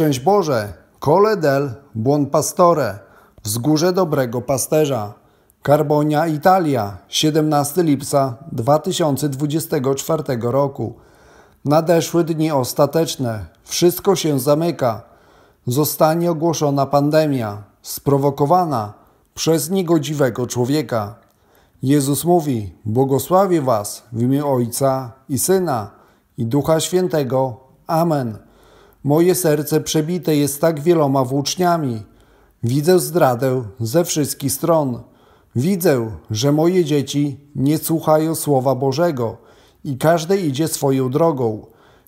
Szczęść Boże, kole del buon pastore, wzgórze dobrego pasterza. Carbonia Italia, 17 lipca 2024 roku. Nadeszły dni ostateczne, wszystko się zamyka. Zostanie ogłoszona pandemia, sprowokowana przez niegodziwego człowieka. Jezus mówi: Błogosławię Was w imię Ojca i Syna i Ducha Świętego. Amen. Moje serce przebite jest tak wieloma włóczniami. Widzę zdradę ze wszystkich stron. Widzę, że moje dzieci nie słuchają Słowa Bożego i każdy idzie swoją drogą.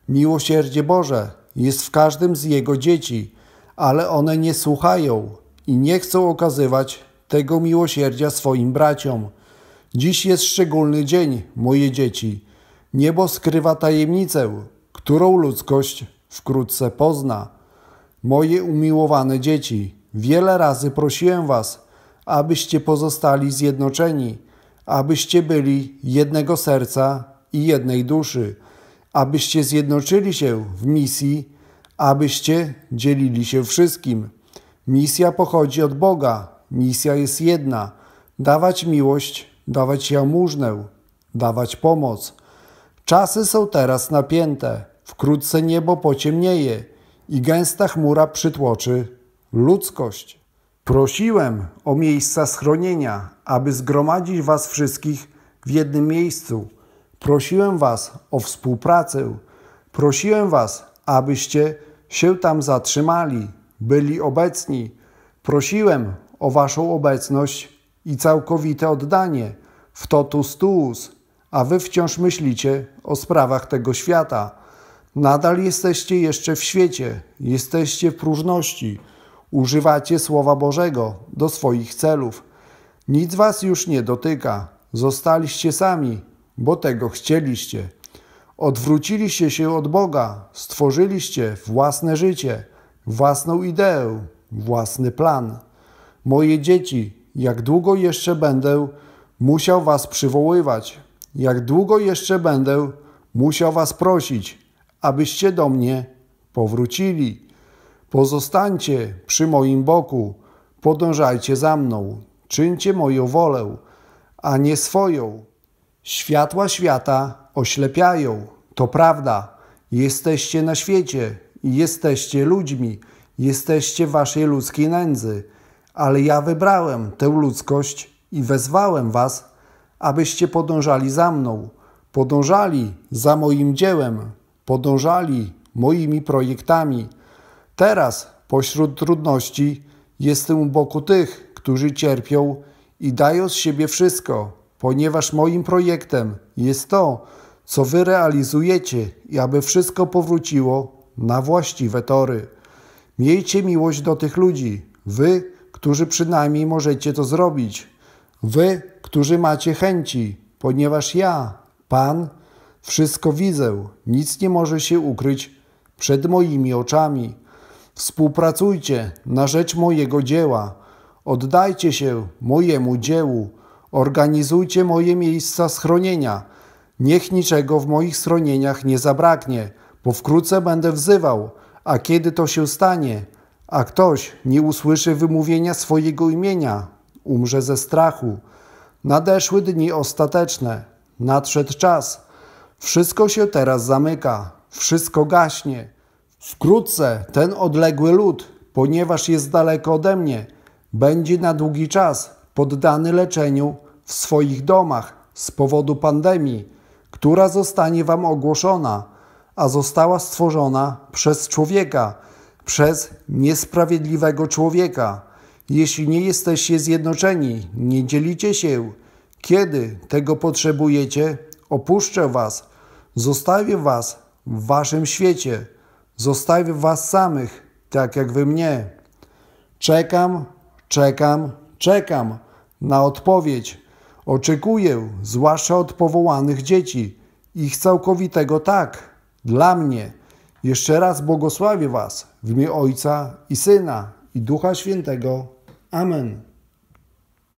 Miłosierdzie Boże jest w każdym z Jego dzieci, ale one nie słuchają i nie chcą okazywać tego miłosierdzia swoim braciom. Dziś jest szczególny dzień, moje dzieci. Niebo skrywa tajemnicę, którą ludzkość Wkrótce pozna. Moje umiłowane dzieci, wiele razy prosiłem was, abyście pozostali zjednoczeni, abyście byli jednego serca i jednej duszy, abyście zjednoczyli się w misji, abyście dzielili się wszystkim. Misja pochodzi od Boga, misja jest jedna: dawać miłość, dawać jałmużnę, dawać pomoc. Czasy są teraz napięte. Wkrótce niebo pociemnieje i gęsta chmura przytłoczy ludzkość. Prosiłem o miejsca schronienia, aby zgromadzić Was wszystkich w jednym miejscu. Prosiłem Was o współpracę. Prosiłem Was, abyście się tam zatrzymali, byli obecni. Prosiłem o Waszą obecność i całkowite oddanie w totus tuus, a Wy wciąż myślicie o sprawach tego świata. Nadal jesteście jeszcze w świecie, jesteście w próżności, używacie Słowa Bożego do swoich celów. Nic was już nie dotyka, zostaliście sami, bo tego chcieliście. Odwróciliście się od Boga, stworzyliście własne życie, własną ideę, własny plan. Moje dzieci, jak długo jeszcze będę musiał was przywoływać, jak długo jeszcze będę musiał was prosić, abyście do mnie powrócili. Pozostańcie przy moim boku, podążajcie za mną, czyńcie moją wolę, a nie swoją. Światła świata oślepiają, to prawda. Jesteście na świecie, jesteście ludźmi, jesteście waszej ludzkiej nędzy, ale ja wybrałem tę ludzkość i wezwałem was, abyście podążali za mną, podążali za moim dziełem, podążali moimi projektami. Teraz, pośród trudności, jestem u boku tych, którzy cierpią i dają z siebie wszystko, ponieważ moim projektem jest to, co wy realizujecie i aby wszystko powróciło na właściwe tory. Miejcie miłość do tych ludzi, wy, którzy przynajmniej możecie to zrobić, wy, którzy macie chęci, ponieważ ja, Pan, wszystko widzę, nic nie może się ukryć przed moimi oczami. Współpracujcie na rzecz mojego dzieła, oddajcie się mojemu dziełu, organizujcie moje miejsca schronienia. Niech niczego w moich schronieniach nie zabraknie, bo wkrótce będę wzywał, a kiedy to się stanie, a ktoś nie usłyszy wymówienia swojego imienia, umrze ze strachu. Nadeszły dni ostateczne, nadszedł czas wszystko się teraz zamyka, wszystko gaśnie. Wkrótce ten odległy lud, ponieważ jest daleko ode mnie, będzie na długi czas poddany leczeniu w swoich domach z powodu pandemii, która zostanie Wam ogłoszona, a została stworzona przez człowieka, przez niesprawiedliwego człowieka. Jeśli nie jesteście zjednoczeni, nie dzielicie się. Kiedy tego potrzebujecie, opuszczę Was Zostawię was w waszym świecie, zostawię was samych, tak jak wy mnie. Czekam, czekam, czekam na odpowiedź. Oczekuję, zwłaszcza od powołanych dzieci, ich całkowitego tak, dla mnie. Jeszcze raz błogosławię was w imię Ojca i Syna i Ducha Świętego. Amen.